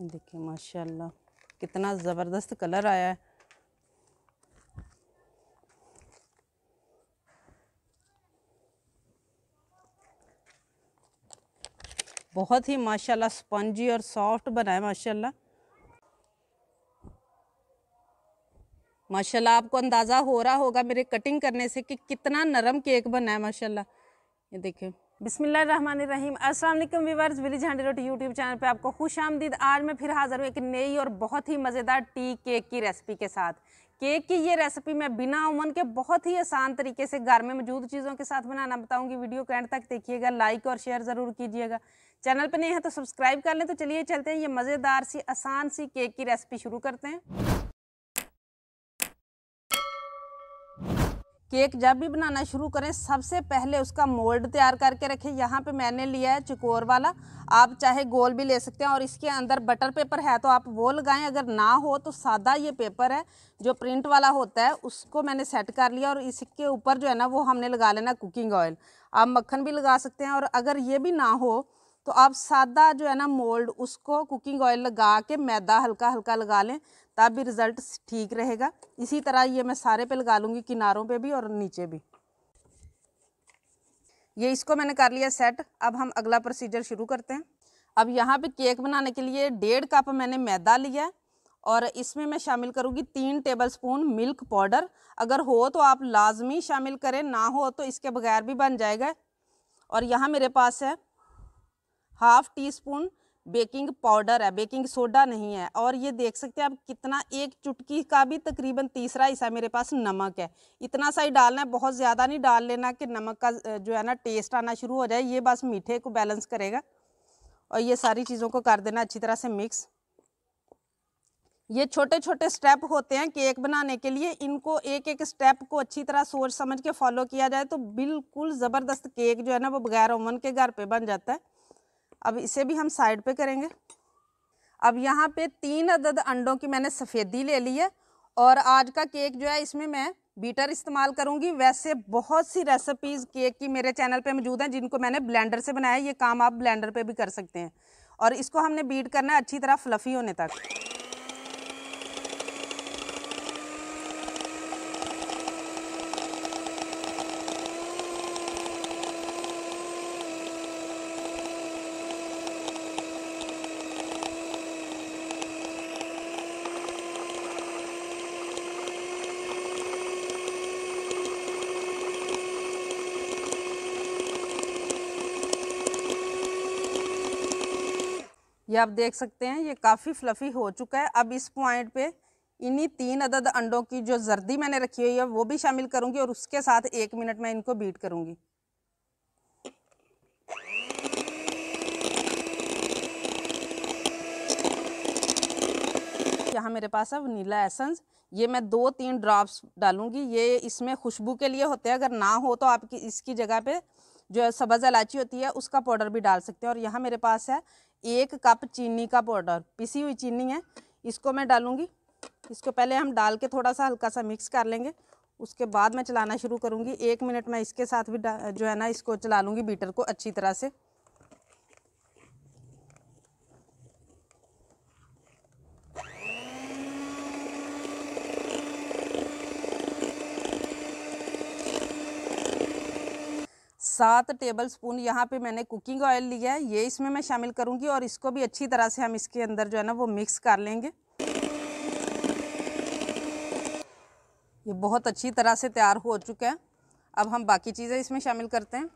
देखिए माशाल्लाह कितना ज़बरदस्त कलर आया है बहुत ही माशाल्लाह स्पंजी और सॉफ्ट बना है माशाल्लाह माशाल्लाह आपको अंदाज़ा हो रहा होगा मेरे कटिंग करने से कि कितना नरम केक बना है माशाल्लाह ये देखिए बिसमीम Aslam viewers village hundred roti YouTube channel पे आपको खुश आमदीद आज मैं फिर हाज़िर हूँ एक नई और बहुत ही मज़ेदार टी केक की रेसिपी के साथ केक की ये रेसिपी मैं बिना उमन के बहुत ही आसान तरीके से घर में मौजूद चीज़ों के साथ बनाना बताऊँगी वीडियो के एंड तक देखिएगा लाइक और शेयर ज़रूर कीजिएगा चैनल पर नहीं है तो सब्सक्राइब कर लें तो चलिए चलते हैं ये मज़ेदार सी आसान सी केक की रेसिपी शुरू करते हैं केक जब भी बनाना शुरू करें सबसे पहले उसका मोल्ड तैयार करके रखें यहाँ पे मैंने लिया है चिकोर वाला आप चाहे गोल भी ले सकते हैं और इसके अंदर बटर पेपर है तो आप वो लगाएं अगर ना हो तो सादा ये पेपर है जो प्रिंट वाला होता है उसको मैंने सेट कर लिया और इसके ऊपर जो है ना वो हमने लगा लेना कुकिंग ऑयल आप मक्खन भी लगा सकते हैं और अगर ये भी ना हो तो आप सादा जो है ना मोल्ड उसको कुकिंग ऑयल लगा के मैदा हल्का हल्का लगा लें तब भी रिज़ल्ट ठीक रहेगा इसी तरह ये मैं सारे पे लगा लूँगी किनारों पे भी और नीचे भी ये इसको मैंने कर लिया सेट अब हम अगला प्रोसीजर शुरू करते हैं अब यहाँ पे केक बनाने के लिए डेढ़ कप मैंने मैदा लिया और इसमें मैं शामिल करूँगी तीन टेबल स्पून मिल्क पाउडर अगर हो तो आप लाजमी शामिल करें ना हो तो इसके बगैर भी बन जाएगा और यहाँ मेरे पास है half teaspoon baking powder है बेकिंग सोडा नहीं है और ये देख सकते हैं आप कितना एक चुटकी का भी तकरीबन तीसरा हिस्सा मेरे पास नमक है इतना सा ही डालना है बहुत ज़्यादा नहीं डाल लेना कि नमक का जो है ना टेस्ट आना शुरू हो जाए ये बस मीठे को बैलेंस करेगा और ये सारी चीज़ों को कर देना अच्छी तरह से मिक्स ये छोटे छोटे स्टेप होते हैं केक बनाने के लिए इनको एक एक स्टेप को अच्छी तरह सोच समझ के फॉलो किया जाए तो बिल्कुल ज़बरदस्त केक जो है ना वो बगैर ओवन के घर पर बन जाता है अब इसे भी हम साइड पे करेंगे अब यहाँ पे तीन अदद अंडों की मैंने सफ़ेदी ले ली है और आज का केक जो है इसमें मैं बीटर इस्तेमाल करूँगी वैसे बहुत सी रेसिपीज़ केक की मेरे चैनल पे मौजूद हैं जिनको मैंने ब्लेंडर से बनाया ये काम आप ब्लेंडर पे भी कर सकते हैं और इसको हमने बीट करना है अच्छी तरह फ्लफ़ी होने तक ये आप देख सकते हैं ये काफ़ी फ्लफ़ी हो चुका है अब इस पॉइंट पे इन्हीं तीन अदद अंडों की जो जर्दी मैंने रखी हुई है वो भी शामिल करूंगी और उसके साथ एक मिनट में इनको बीट करूंगी यहाँ मेरे पास है वनीला एसेंस ये मैं दो तीन ड्रॉप्स डालूंगी ये इसमें खुशबू के लिए होते हैं अगर ना हो तो आपकी इसकी जगह पे जो है सब्ज़ इलायची होती है उसका पाउडर भी डाल सकते हैं और यहाँ मेरे पास है एक कप चीनी का पाउडर पिसी हुई चीनी है इसको मैं डालूँगी इसको पहले हम डाल के थोड़ा सा हल्का सा मिक्स कर लेंगे उसके बाद मैं चलाना शुरू करूँगी एक मिनट मैं इसके साथ भी जो है ना इसको चला लूँगी बीटर को अच्छी तरह से सात टेबल स्पून यहाँ पर मैंने कुकिंग ऑयल लिया है ये इसमें मैं शामिल करूँगी और इसको भी अच्छी तरह से हम इसके अंदर जो है ना वो मिक्स कर लेंगे ये बहुत अच्छी तरह से तैयार हो चुका है अब हम बाकी चीज़ें इसमें शामिल करते हैं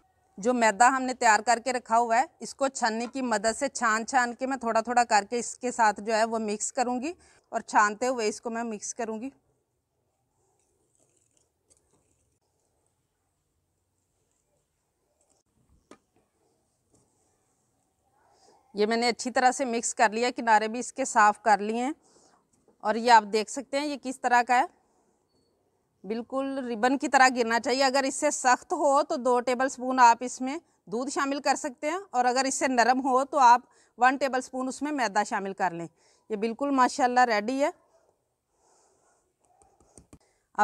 जो मैदा हमने तैयार करके रखा हुआ है इसको छानने की मदद से छान छान के मैं थोड़ा थोड़ा करके इसके साथ जो है वो मिक्स करूँगी और छानते हुए इसको मैं मिक्स करूँगी ये मैंने अच्छी तरह से मिक्स कर लिया किनारे भी इसके साफ़ कर लिए हैं और ये आप देख सकते हैं ये किस तरह का है बिल्कुल रिबन की तरह गिरना चाहिए अगर इससे सख्त हो तो दो टेबल स्पून आप इसमें दूध शामिल कर सकते हैं और अगर इससे नरम हो तो आप वन टेबल स्पून उसमें मैदा शामिल कर लें ये बिल्कुल माशाल्लाह रेडी है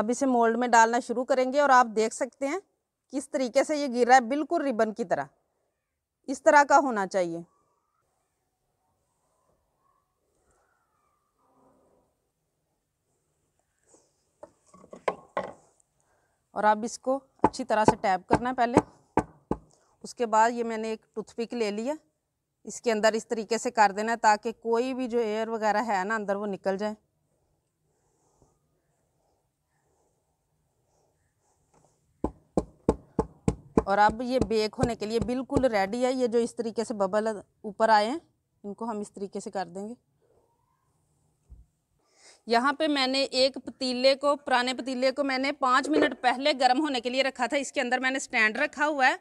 अब इसे मोल्ड में डालना शुरू करेंगे और आप देख सकते हैं किस तरीके से ये गिर रहा है बिल्कुल रिबन की तरह इस तरह का होना चाहिए और अब इसको अच्छी तरह से टैप करना है पहले उसके बाद ये मैंने एक टूथपिक ले लिया इसके अंदर इस तरीके से कर देना है ताकि कोई भी जो एयर वगैरह है ना अंदर वो निकल जाए और अब ये बेक होने के लिए बिल्कुल रेडी है ये जो इस तरीके से बबल ऊपर आए हैं इनको हम इस तरीके से कर देंगे यहाँ पे मैंने एक पतीले को पुराने पतीले को मैंने पाँच मिनट पहले गर्म होने के लिए रखा था इसके अंदर मैंने स्टैंड रखा हुआ है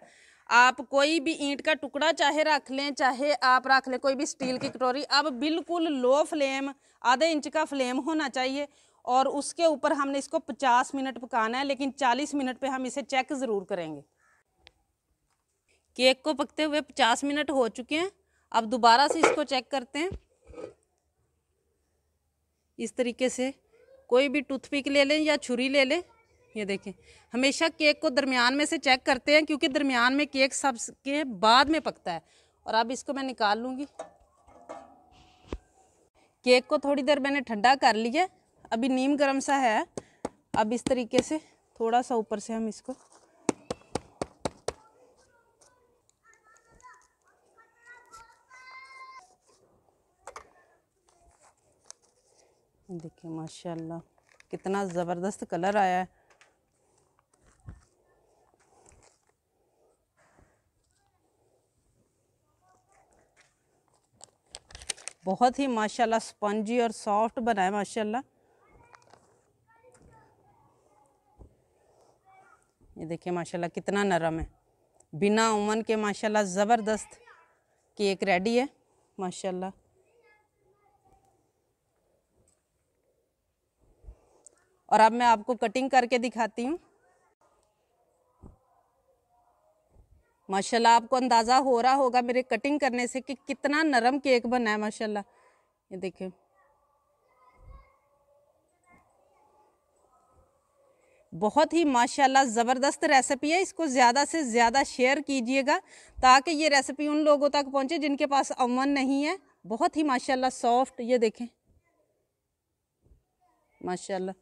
आप कोई भी ईंट का टुकड़ा चाहे रख लें चाहे आप रख लें कोई भी स्टील की कटोरी अब बिल्कुल लो फ्लेम आधे इंच का फ्लेम होना चाहिए और उसके ऊपर हमने इसको 50 मिनट पकाना है लेकिन 40 मिनट पे हम इसे चेक ज़रूर करेंगे केक को पकते हुए 50 मिनट हो चुके हैं अब दोबारा से इसको चेक करते हैं इस तरीके से कोई भी टूथपिक ले लें या छुरी ले लें ये देखें हमेशा केक को दरमियान में से चेक करते हैं क्योंकि दरमियान में केक सब के बाद में पकता है और अब इसको मैं निकाल लूँगी केक को थोड़ी देर मैंने ठंडा कर लिया अभी नीम गर्म सा है अब इस तरीके से थोड़ा सा ऊपर से हम इसको देखिए माशाल्लाह कितना ज़बरदस्त कलर आया है बहुत ही माशाल्लाह स्पंजी और सॉफ्ट बना है माशाल्लाह ये देखिए माशाल्लाह कितना नरम है बिना उमन के माशाल्लाह ज़बरदस्त केक रेडी है माशाल्लाह और अब मैं आपको कटिंग करके दिखाती हूँ माशाल्लाह आपको अंदाज़ा हो रहा होगा मेरे कटिंग करने से कि कितना नरम केक बना है माशाल्लाह ये देखिए बहुत ही माशाल्लाह ज़बरदस्त रेसिपी है इसको ज़्यादा से ज़्यादा शेयर कीजिएगा ताकि ये रेसिपी उन लोगों तक पहुँचे जिनके पास अमन नहीं है बहुत ही माशाल्लाह सॉफ्ट ये देखें माशाल्लाह